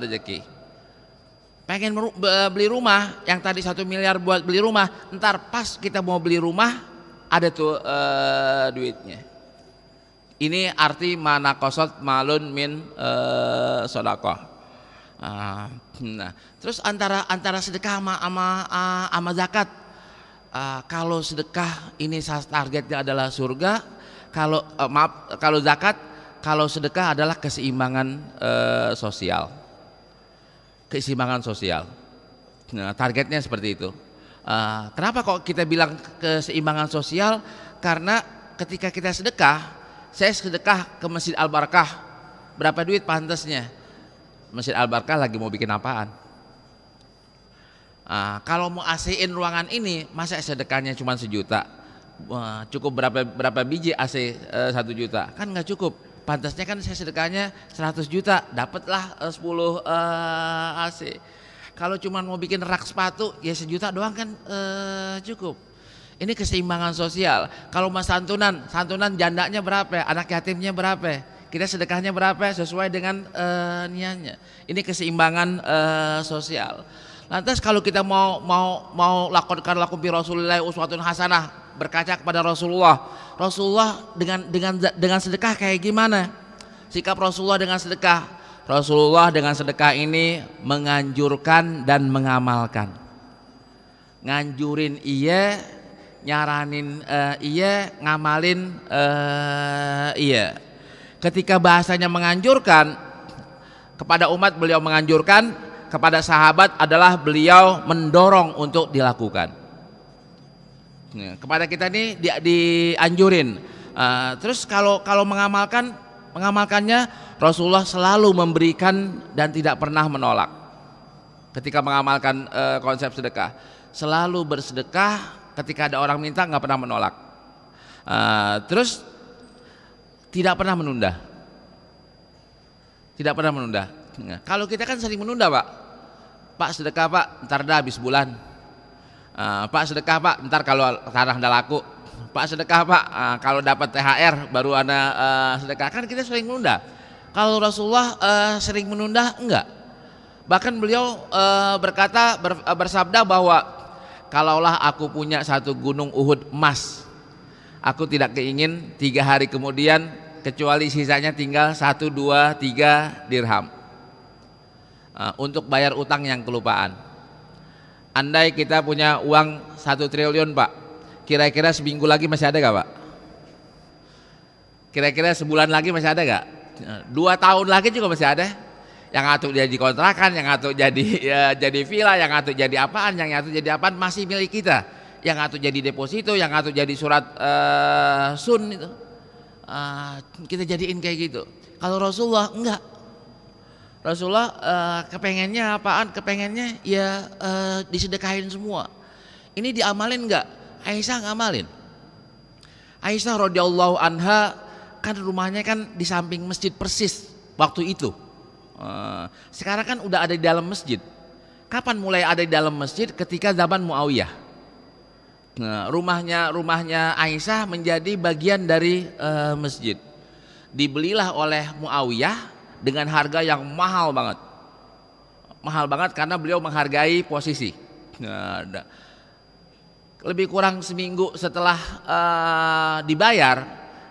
rezeki pengen beli rumah yang tadi satu miliar buat beli rumah ntar pas kita mau beli rumah ada tuh uh, duitnya ini arti mana kosot malun min uh, eh, sodakoh ah, uh, nah terus antara antara sedekah sama ama ama ah, zakat uh, kalau sedekah ini targetnya adalah surga kalau uh, maaf kalau zakat kalau sedekah adalah keseimbangan uh, sosial keseimbangan sosial. Nah, targetnya seperti itu. Uh, kenapa kok kita bilang keseimbangan sosial? Karena ketika kita sedekah, saya sedekah ke Masjid Al Barakah. Berapa duit pantasnya? Masjid Al Barakah lagi mau bikin apaan? Uh, kalau mau ACin ruangan ini, masa sedekahnya cuma sejuta? Uh, cukup berapa berapa biji AC eh, satu juta? Kan nggak cukup pantasnya kan saya sedekahnya 100 juta, dapatlah 10 uh, AC. Kalau cuma mau bikin rak sepatu ya sejuta doang kan uh, cukup. Ini keseimbangan sosial. Kalau mas santunan, santunan jandanya berapa? Anak yatimnya berapa? Kita sedekahnya berapa sesuai dengan uh, niatnya. Ini keseimbangan uh, sosial. Lantas kalau kita mau mau mau lakukan laku bi uswatun hasanah, berkaca kepada Rasulullah. Rasulullah dengan dengan dengan sedekah kayak gimana? Sikap Rasulullah dengan sedekah. Rasulullah dengan sedekah ini menganjurkan dan mengamalkan. Nganjurin iya, nyaranin uh, iya, ngamalin uh, iya. Ketika bahasanya menganjurkan kepada umat beliau menganjurkan, kepada sahabat adalah beliau mendorong untuk dilakukan kepada kita ini di, dianjurin. Uh, terus kalau kalau mengamalkan mengamalkannya Rasulullah selalu memberikan dan tidak pernah menolak. Ketika mengamalkan uh, konsep sedekah, selalu bersedekah ketika ada orang minta nggak pernah menolak. Uh, terus tidak pernah menunda. Tidak pernah menunda. Kalau kita kan sering menunda, Pak. Pak sedekah, Pak, ntar dah habis bulan Eh, Pak sedekah Pak, ntar kalau tanah udah laku, Pak sedekah Pak, uh, kalau dapat THR baru anda uh, eh, sedekah. Kan kita sering menunda. Kalau Rasulullah uh, sering menunda enggak? Bahkan beliau uh, berkata ber, uh, bersabda bahwa kalaulah aku punya satu gunung Uhud emas, aku tidak keingin tiga hari kemudian kecuali sisanya tinggal satu dua tiga dirham uh, untuk bayar utang yang kelupaan. Andai kita punya uang satu triliun Pak, kira-kira seminggu lagi masih ada gak Pak? Kira-kira sebulan lagi masih ada gak? Dua tahun lagi juga masih ada? Yang ngatur jadi kontrakan, yang ngatur jadi ya, jadi villa, yang ngatur jadi apaan, yang ngatur jadi apaan masih milik kita. Yang ngatur jadi deposito, yang ngatur jadi surat uh, sun itu. Uh, kita jadiin kayak gitu. Kalau Rasulullah enggak, Rasulullah uh, kepengennya apaan? Kepengennya ya uh, disedekahin semua. Ini diamalin nggak? Aisyah ngamalin. Aisyah radhiyallahu anha kan rumahnya kan di samping masjid persis waktu itu. Uh, sekarang kan udah ada di dalam masjid. Kapan mulai ada di dalam masjid? Ketika zaman Muawiyah. Nah, rumahnya rumahnya Aisyah menjadi bagian dari uh, masjid. Dibelilah oleh Muawiyah dengan harga yang mahal banget. Mahal banget karena beliau menghargai posisi. Nah, lebih kurang seminggu setelah uh, dibayar,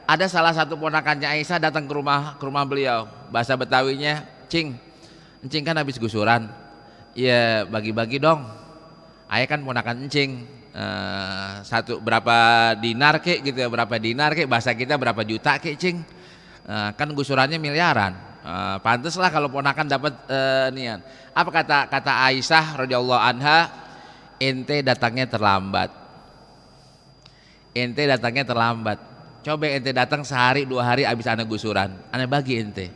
ada salah satu ponakannya Aisyah datang ke rumah ke rumah beliau. Bahasa Betawinya, "Cing, Cing kan habis gusuran. Ya bagi-bagi dong. Ayah kan ponakan Cing. Uh, eh, satu berapa dinar kek gitu ya, berapa dinar kek bahasa kita berapa juta kek, Cing. Uh, kan gusurannya miliaran." Eh, pantaslah kalau ponakan dapat uh, eh, nian. Apa kata kata Aisyah radhiyallahu anha? Ente datangnya terlambat. Ente datangnya terlambat. Coba ente datang sehari dua hari abis anak gusuran, anak bagi ente.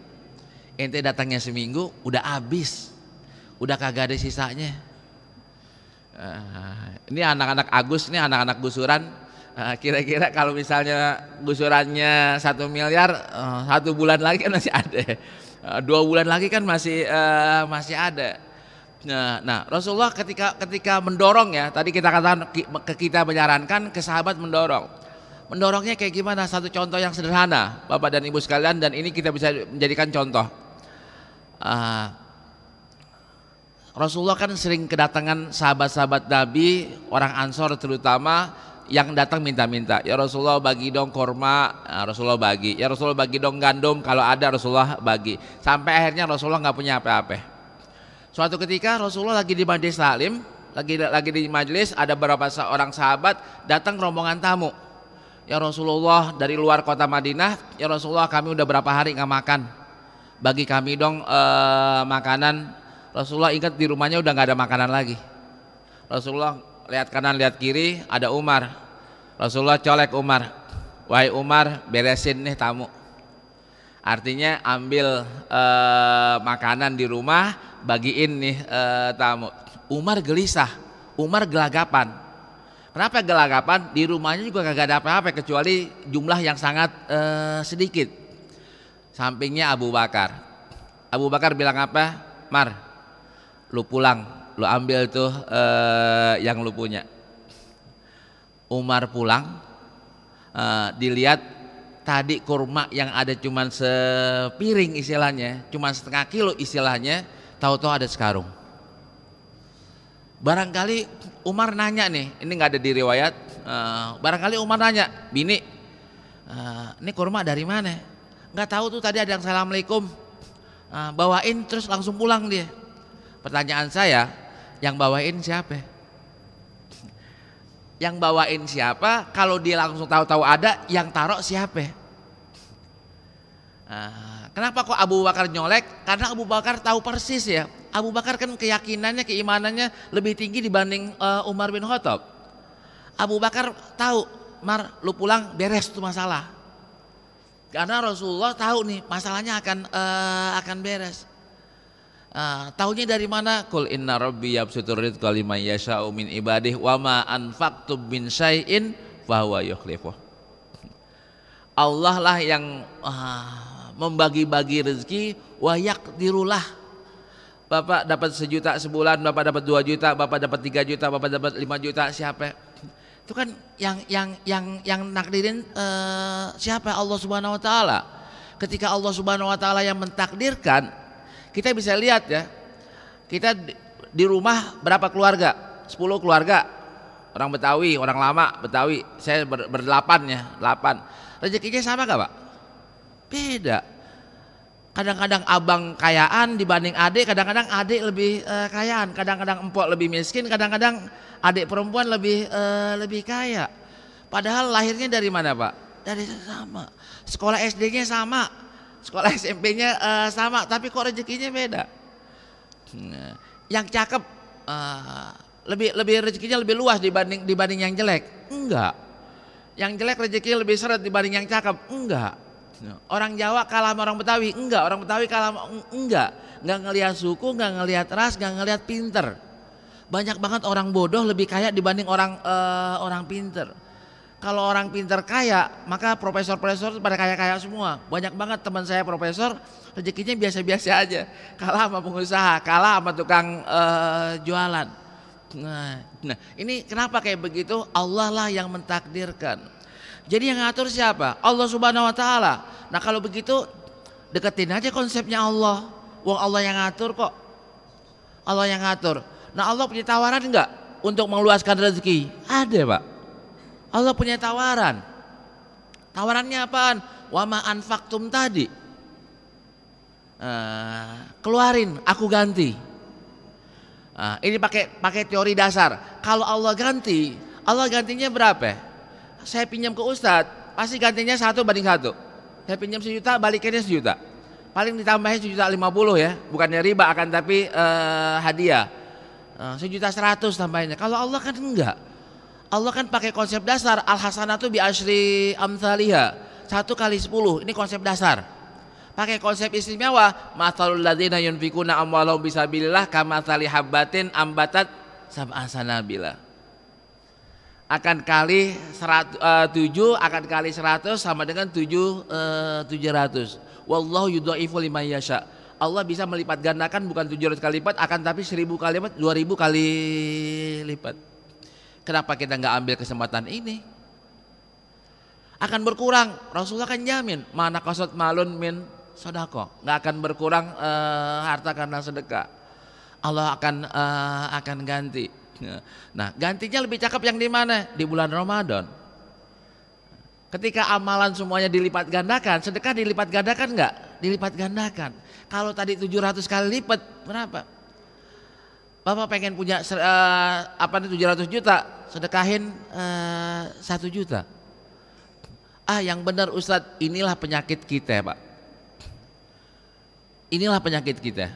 Ente datangnya seminggu udah abis, udah kagak ada sisanya. Eh, ini anak-anak Agus, ini anak-anak gusuran Ah, kira-kira kalau misalnya gusurannya satu miliar eh, satu bulan lagi kan masih ada eh, dua bulan lagi kan masih eh, masih ada nah, nah Rasulullah ketika ketika mendorong ya tadi kita katakan ke kita menyarankan ke sahabat mendorong mendorongnya kayak gimana satu contoh yang sederhana Bapak dan Ibu sekalian dan ini kita bisa menjadikan contoh ah, Rasulullah kan sering kedatangan sahabat-sahabat Nabi orang Ansor terutama yang datang minta-minta ya Rasulullah bagi dong korma nah, Rasulullah bagi ya Rasulullah bagi dong gandum kalau ada Rasulullah bagi sampai akhirnya Rasulullah nggak punya apa-apa suatu ketika Rasulullah lagi di Madinah, Salim lagi lagi di majelis ada beberapa orang sahabat datang rombongan tamu ya Rasulullah dari luar kota Madinah ya Rasulullah kami udah berapa hari nggak makan bagi kami dong eh, makanan Rasulullah ingat di rumahnya udah nggak ada makanan lagi Rasulullah lihat kanan lihat kiri ada Umar Rasulullah colek Umar wahai Umar beresin nih tamu artinya ambil e, makanan di rumah bagiin nih e, tamu Umar gelisah Umar gelagapan kenapa gelagapan di rumahnya juga gak ada apa-apa kecuali jumlah yang sangat e, sedikit sampingnya Abu Bakar Abu Bakar bilang apa Mar lu pulang lu ambil tuh uh, yang lu punya Umar pulang uh, dilihat tadi kurma yang ada cuman sepiring istilahnya cuman setengah kilo istilahnya tahu-tahu ada sekarung barangkali Umar nanya nih ini nggak ada di riwayat Uh, barangkali Umar nanya bini uh, ini kurma dari mana nggak tahu tuh tadi ada yang assalamualaikum bawain terus langsung pulang dia. Pertanyaan saya, yang bawain siapa? Yang bawain siapa? Kalau dia langsung tahu-tahu ada, yang taruh siapa? Nah, kenapa kok Abu Bakar nyolek? Karena Abu Bakar tahu persis ya. Abu Bakar kan keyakinannya, keimanannya lebih tinggi dibanding uh, Umar bin Khattab. Abu Bakar tahu, Mar, lu pulang beres tuh masalah. Karena Rasulullah tahu nih masalahnya akan uh, akan beres. Ah, tahunya dari mana? Kul inna rabbi yabsutur rizqa liman yasha'u min ibadih wa ma anfaqtum min syai'in fahuwa yukhlifuh. Allah lah yang ah, membagi-bagi rezeki wa yaqdirulah. Bapak dapat sejuta sebulan, Bapak dapat dua juta, Bapak dapat tiga juta, Bapak dapat lima juta, siapa? Itu kan yang yang yang yang nakdirin eh, siapa? Allah Subhanahu wa taala. Ketika Allah Subhanahu wa taala yang mentakdirkan, kita bisa lihat ya, kita di rumah berapa keluarga? 10 keluarga. Orang Betawi, orang lama Betawi. Saya ber, berdelapan ya, delapan Rezekinya sama gak Pak? Beda. Kadang-kadang abang kayaan dibanding adik, kadang-kadang adik lebih uh, kayaan, kadang-kadang empok lebih miskin, kadang-kadang adik perempuan lebih uh, lebih kaya. Padahal lahirnya dari mana, Pak? Dari sama. Sekolah SD-nya sama sekolah SMP-nya uh, eh, sama tapi kok rezekinya beda. Nah, yang cakep uh, lebih lebih rezekinya lebih luas dibanding dibanding yang jelek. Enggak. Yang jelek rezekinya lebih seret dibanding yang cakep. Enggak. Orang Jawa kalah sama orang Betawi? Enggak. Orang Betawi kalah sama, enggak. Enggak ngelihat suku, enggak ngelihat ras, enggak ngelihat pinter. Banyak banget orang bodoh lebih kaya dibanding orang uh, orang pinter kalau orang pintar kaya, maka profesor-profesor pada kaya-kaya semua. Banyak banget teman saya profesor, rezekinya biasa-biasa aja. Kalah sama pengusaha, kalah sama tukang uh, jualan. Nah, nah, ini kenapa kayak begitu? Allah lah yang mentakdirkan. Jadi yang ngatur siapa? Allah Subhanahu wa taala. Nah, kalau begitu deketin aja konsepnya Allah. Wong Allah yang ngatur kok. Allah yang ngatur. Nah, Allah punya tawaran enggak untuk meluaskan rezeki? Ada, Pak. Allah punya tawaran. Tawarannya apaan? Wama anfaktum tadi. Uh, keluarin, aku ganti. Uh, ini pakai pakai teori dasar. Kalau Allah ganti, Allah gantinya berapa? Saya pinjam ke Ustadz, pasti gantinya satu banding satu. Saya pinjam sejuta, balikannya sejuta. Paling ditambahin sejuta lima puluh ya, bukannya riba akan tapi uh, hadiah. sejuta seratus tambahinnya. Kalau Allah kan enggak. Allah kan pakai konsep dasar al hasanatu bi asri amthaliha satu kali sepuluh ini konsep dasar pakai konsep istimewa matalul ladina yunfikuna amwalahum bisabilillah kamathali habbatin ambatat sab'a bila akan kali seratus uh, eh, tujuh akan kali seratus sama dengan tujuh eh, tujuh ratus wallahu yudhaifu liman yasha Allah bisa melipat gandakan bukan tujuh ratus kali lipat akan tapi seribu kali lipat dua ribu kali lipat Kenapa kita nggak ambil kesempatan ini? Akan berkurang. Rasulullah kan jamin. Mana kosot malun min sodako. Nggak akan berkurang uh, harta karena sedekah. Allah akan uh, akan ganti. Nah, gantinya lebih cakep yang di mana? Di bulan Ramadan. Ketika amalan semuanya dilipat gandakan, sedekah dilipat gandakan nggak? Dilipat gandakan. Kalau tadi 700 kali lipat, berapa? Bapak pengen punya uh, apa 700 juta, sedekahin eh, satu uh, juta. Ah yang benar Ustadz inilah penyakit kita Pak. Inilah penyakit kita.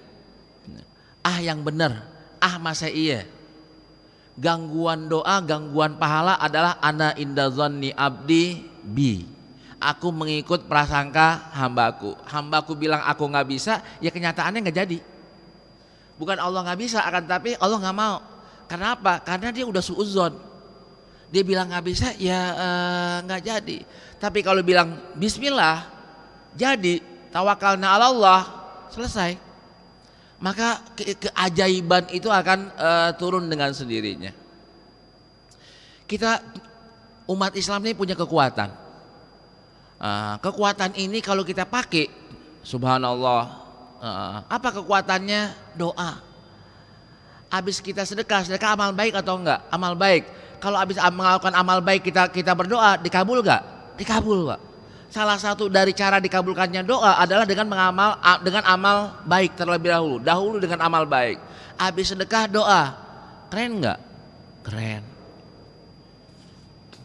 Ah yang benar, ah masa iya. Gangguan doa, gangguan pahala adalah ana inda zonni abdi bi. Aku mengikut prasangka hambaku. Hambaku bilang aku nggak bisa, ya kenyataannya nggak jadi. Bukan Allah nggak bisa, akan tapi Allah nggak mau. Kenapa? Karena dia udah suuzon. Dia bilang ya, eh, nggak bisa, ya nggak uh, jadi. Tapi kalau bilang Bismillah, jadi tawakalna ala Allah, selesai. Maka ke keajaiban itu akan uh, turun dengan sendirinya. Kita umat Islam ini punya kekuatan. Uh, kekuatan ini kalau kita pakai, Subhanallah. Uh, apa kekuatannya? Doa Habis kita sedekah, sedekah amal baik atau enggak? Amal baik. Kalau habis melakukan amal baik kita kita berdoa, dikabul enggak? Dikabul, Pak. Salah satu dari cara dikabulkannya doa adalah dengan mengamal dengan amal baik terlebih dahulu. Dahulu dengan amal baik. Habis sedekah doa. Keren enggak? Keren.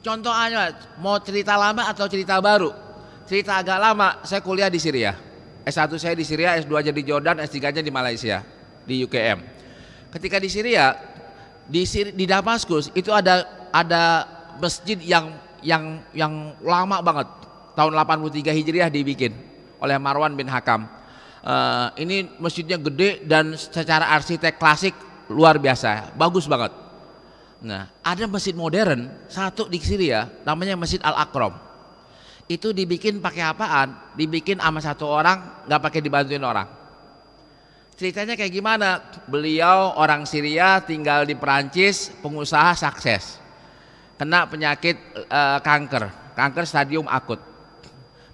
Contoh aja, mau cerita lama atau cerita baru? Cerita agak lama, saya kuliah di Syria. S1 saya di Syria, S2 jadi Jordan, S3 nya di Malaysia, di UKM. Ketika di Syria, di Syri, di Damaskus itu ada ada masjid yang yang yang lama banget. Tahun 83 Hijriah dibikin oleh Marwan bin Hakam. Uh, ini masjidnya gede dan secara arsitek klasik luar biasa, bagus banget. Nah, ada masjid modern satu di Syria namanya Masjid al Akrom. itu dibikin pakai apaan? Dibikin sama satu orang, nggak pakai dibantuin orang. Ceritanya kayak gimana? Beliau orang Syria tinggal di Perancis, pengusaha sukses. Kena penyakit e, kanker, kanker stadium akut.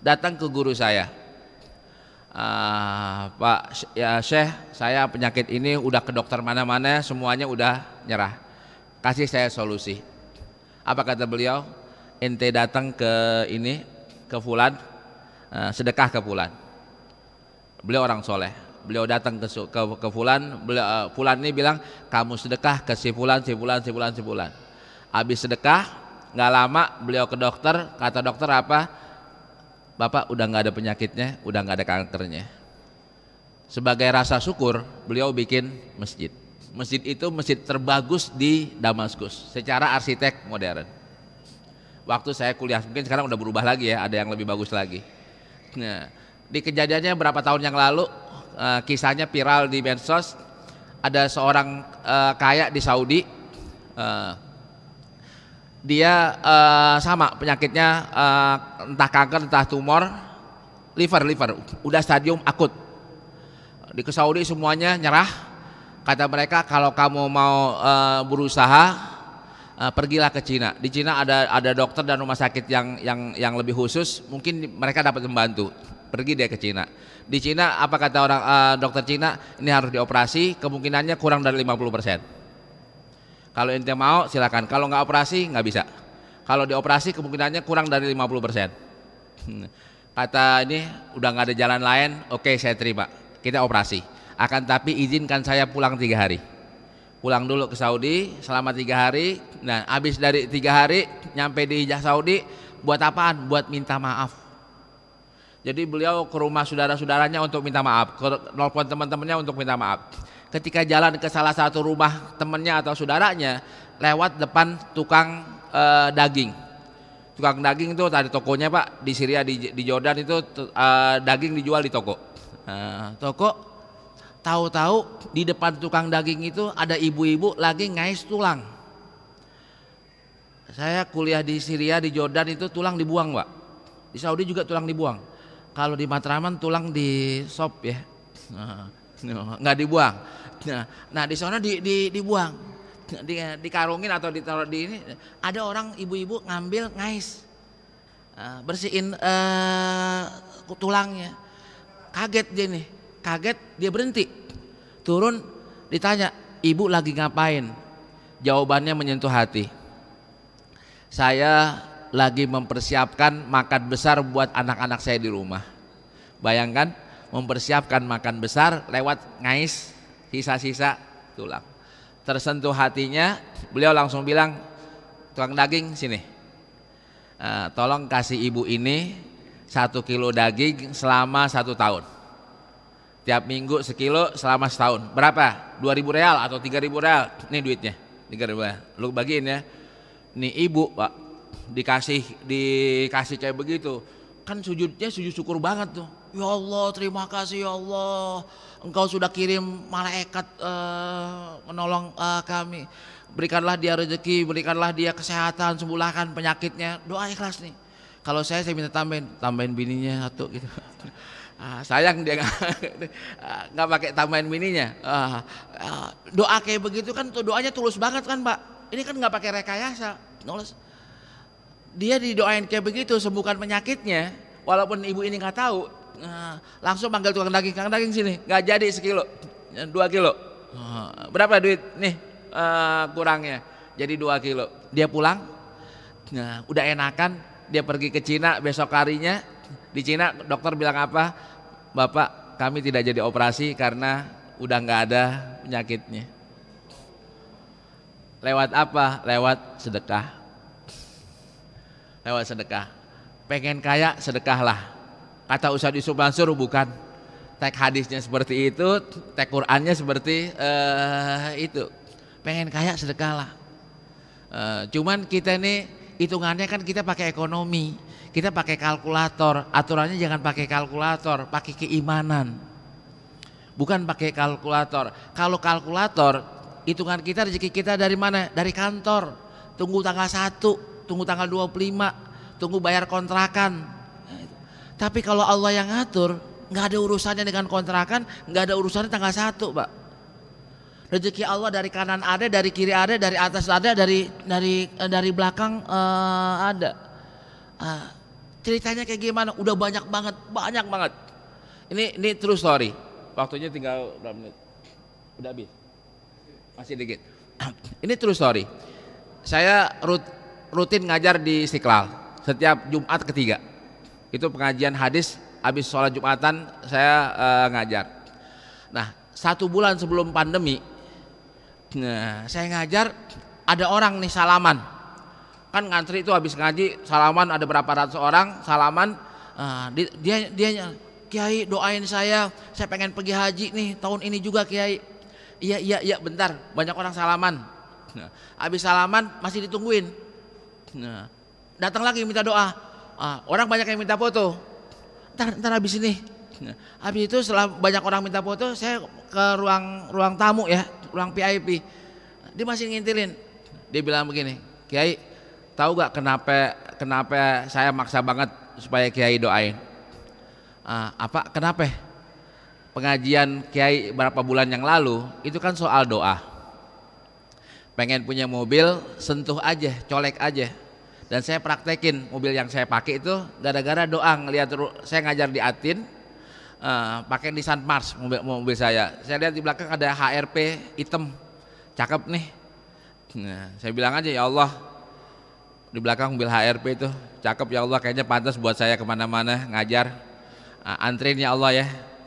Datang ke guru saya. E, Pak ya Syekh, saya penyakit ini udah ke dokter mana-mana, semuanya udah nyerah. Kasih saya solusi. Apa kata beliau? Ente datang ke ini, ke Fulan, e, sedekah ke Fulan. Beliau orang soleh beliau datang ke ke, ke fulan beliau, uh, fulan ini bilang kamu sedekah ke si fulan si fulan si fulan si fulan habis sedekah nggak lama beliau ke dokter kata dokter apa bapak udah nggak ada penyakitnya udah nggak ada kankernya sebagai rasa syukur beliau bikin masjid masjid itu masjid terbagus di Damaskus secara arsitek modern waktu saya kuliah mungkin sekarang udah berubah lagi ya ada yang lebih bagus lagi nah di kejadiannya berapa tahun yang lalu uh, kisahnya viral di medsos ada seorang uh, kaya di Saudi uh, dia uh, sama penyakitnya uh, entah kanker entah tumor liver liver udah stadium akut di ke Saudi semuanya nyerah kata mereka kalau kamu mau uh, berusaha Uh, pergilah ke Cina. Di Cina ada ada dokter dan rumah sakit yang yang yang lebih khusus, mungkin mereka dapat membantu pergi dia ke Cina. Di Cina apa kata orang uh, dokter Cina ini harus dioperasi kemungkinannya kurang dari 50%. Kalau ente mau silakan. Kalau nggak operasi nggak bisa. Kalau dioperasi kemungkinannya kurang dari 50%. Kata ini udah nggak ada jalan lain, oke okay, saya terima. Kita operasi. Akan tapi izinkan saya pulang tiga hari. Pulang dulu ke Saudi selama tiga hari. Nah, habis dari tiga hari nyampe di Saudi buat apaan? Buat minta maaf jadi beliau ke rumah saudara-saudaranya untuk minta maaf, ke nelfon teman-temannya untuk minta maaf. Ketika jalan ke salah satu rumah temannya atau saudaranya, lewat depan tukang e, daging. Tukang daging itu tadi tokonya Pak di Syria di, di Jordan itu e, daging dijual di toko. E, toko tahu-tahu di depan tukang daging itu ada ibu-ibu lagi ngais tulang. Saya kuliah di Syria di Jordan itu tulang dibuang, Pak. Di Saudi juga tulang dibuang kalau di Matraman tulang di sop ya nah, nggak dibuang nah, nah, di sana di, di, dibuang di, dikarungin atau ditaruh di ini ada orang ibu-ibu ngambil ngais nah, bersihin uh, tulangnya kaget dia nih kaget dia berhenti turun ditanya ibu lagi ngapain jawabannya menyentuh hati saya lagi mempersiapkan makan besar buat anak-anak saya di rumah. Bayangkan mempersiapkan makan besar lewat ngais sisa-sisa tulang. Tersentuh hatinya, beliau langsung bilang, tukang daging sini, uh, tolong kasih ibu ini satu kilo daging selama satu tahun. Tiap minggu sekilo selama setahun. Berapa? 2000 real atau 3000 real. Ini duitnya, 3000 real. Lu bagiin ya. Nih ibu, Pak, dikasih dikasih kayak begitu kan sujudnya sujud syukur banget tuh ya Allah terima kasih ya Allah engkau sudah kirim malaikat uh, menolong uh, kami berikanlah dia rezeki berikanlah dia kesehatan sembuhkan penyakitnya doa ikhlas nih kalau saya saya minta tambahin tambahin bininya satu gitu ah, sayang dia nggak pakai tambahin bininya ah, ah, doa kayak begitu kan tuh doanya tulus banget kan pak ini kan nggak pakai rekayasa nulis dia didoain kayak begitu sembuhkan penyakitnya walaupun ibu ini nggak tahu nah, langsung panggil tukang daging tukang daging sini nggak jadi sekilo dua kilo nah, berapa duit nih eh, kurangnya jadi dua kilo dia pulang nah udah enakan dia pergi ke Cina besok harinya di Cina dokter bilang apa bapak kami tidak jadi operasi karena udah nggak ada penyakitnya lewat apa lewat sedekah lewat sedekah. Pengen kaya sedekahlah. Kata Ustadz Yusuf Mansur bukan tag hadisnya seperti itu, tag Qurannya seperti uh, itu. Pengen kaya sedekahlah. Uh, cuman kita ini hitungannya kan kita pakai ekonomi, kita pakai kalkulator. Aturannya jangan pakai kalkulator, pakai keimanan. Bukan pakai kalkulator. Kalau kalkulator, hitungan kita rezeki kita dari mana? Dari kantor. Tunggu tanggal 1 tunggu tanggal 25, tunggu bayar kontrakan. Nah, Tapi kalau Allah yang ngatur, nggak ada urusannya dengan kontrakan, nggak ada urusannya tanggal 1, Pak. Rezeki Allah dari kanan ada, dari kiri ada, dari atas ada, dari dari eh, dari belakang uh, ada. Uh, ceritanya kayak gimana? Udah banyak banget, banyak banget. Ini ini true story. Waktunya tinggal berapa menit? Udah habis. Masih dikit. Ini true story. Saya rut rutin ngajar di Istiqlal setiap Jumat ketiga. Itu pengajian hadis habis sholat Jumatan saya e, ngajar. Nah satu bulan sebelum pandemi, nah, saya ngajar ada orang nih salaman. Kan ngantri itu habis ngaji salaman ada berapa ratus orang salaman. Nah, dia dia Kiai doain saya, saya pengen pergi haji nih tahun ini juga Kiai. Iya iya iya bentar banyak orang salaman. Nah, salaman masih ditungguin Nah, datang lagi minta doa. Ah, orang banyak yang minta foto. Ntar, ntar habis ini. Nah, habis itu setelah banyak orang minta foto, saya ke ruang ruang tamu ya, ruang VIP. Dia masih ngintilin. Dia bilang begini, Kiai, tahu gak kenapa kenapa saya maksa banget supaya Kiai doain? Ah, apa? Kenapa? Pengajian Kiai berapa bulan yang lalu itu kan soal doa pengen punya mobil sentuh aja colek aja dan saya praktekin mobil yang saya pakai itu gara-gara doa ngelihat saya ngajar di Atin uh, pakai Nissan Mars mobil, mobil saya. Saya lihat di belakang ada HRP hitam. Cakep nih. Nah, saya bilang aja ya Allah di belakang mobil HRP itu cakep ya Allah kayaknya pantas buat saya kemana-mana ngajar uh, ah, antrin ya Allah ya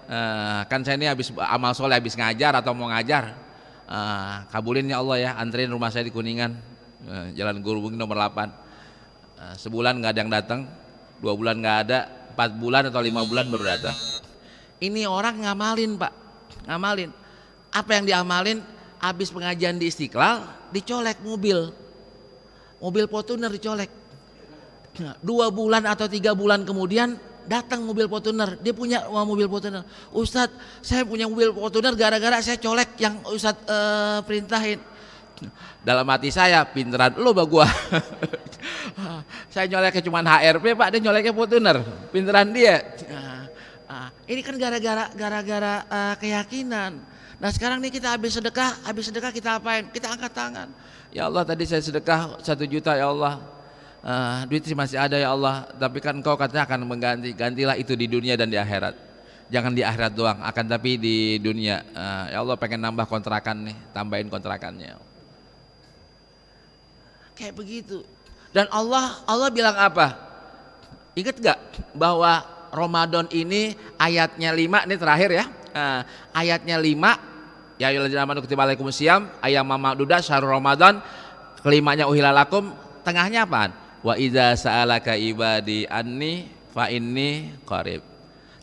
uh, kan saya ini habis amal soleh habis ngajar atau mau ngajar uh, kabulin ya Allah ya antrin rumah saya di Kuningan uh, Jalan Guru Bung nomor 8 Eh, sebulan nggak ada yang datang, dua bulan nggak ada, empat bulan atau lima bulan baru datang. Ini orang ngamalin pak, ngamalin. Apa yang diamalin? Abis pengajian di Istiqlal, dicolek mobil, mobil Fortuner dicolek. dua bulan atau tiga bulan kemudian datang mobil Fortuner, dia punya mobil Fortuner. Ustadz, saya punya mobil Fortuner gara-gara saya colek yang Ustadz uh, perintahin. Dalam hati saya, pinteran lo bah gua. Ah, saya nyoleknya cuma HRP pak dia nyoleknya Fortuner pinteran dia ah, ah. ini kan gara-gara gara-gara keyakinan nah sekarang nih kita habis sedekah habis sedekah kita apain kita angkat tangan ya Allah tadi saya sedekah satu juta ya Allah uh, duit masih ada ya Allah tapi kan kau katanya akan mengganti gantilah itu di dunia dan di akhirat jangan di akhirat doang akan tapi di dunia uh, ya Allah pengen nambah kontrakan nih tambahin kontrakannya kayak begitu dan Allah Allah bilang apa? Ingat gak bahwa Ramadan ini ayatnya 5 ini terakhir ya. Uh, ayatnya 5 ya ayyuhallazina amanu kutiba alaikumusiyam ayam mama duda syahrul ramadan kelimanya uhilalakum tengahnya apa Wa idza sa'alaka ibadi anni fa inni qarib.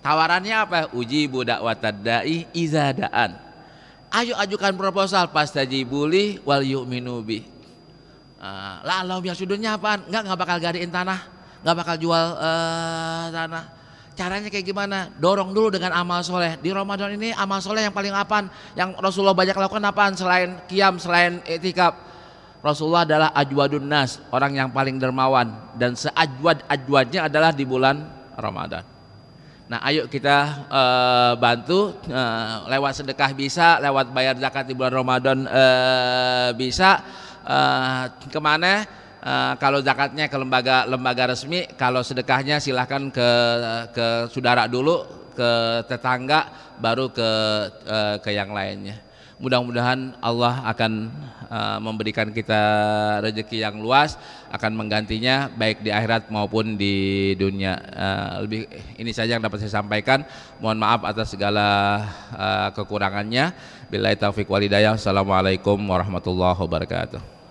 Tawarannya apa? Uji budak watadai izadaan. Ayo ajukan proposal pas tajibuli wal yu'minu Eh, lah Allah yang sudutnya apaan? Enggak nggak bakal gadein tanah, nggak bakal jual uh, tanah. Caranya kayak gimana? Dorong dulu dengan amal soleh. Di Ramadan ini amal soleh yang paling apa Yang Rasulullah banyak lakukan apa Selain kiam, selain etikap. Rasulullah adalah ajwadun nas, orang yang paling dermawan dan seajwad-ajwadnya adalah di bulan Ramadan. Nah, ayo kita e, bantu e, lewat sedekah bisa, lewat bayar zakat di bulan Ramadan uh, bisa Eh, kemana? Uh, kalau zakatnya ke lembaga-lembaga resmi, kalau sedekahnya silahkan ke ke saudara dulu, ke tetangga, baru ke uh, ke yang lainnya. Mudah-mudahan Allah akan uh, memberikan kita rezeki yang luas, akan menggantinya baik di akhirat maupun di dunia. Uh, lebih ini saja yang dapat saya sampaikan. Mohon maaf atas segala uh, kekurangannya. Bila taufiq walidayah. Assalamualaikum warahmatullahi wabarakatuh.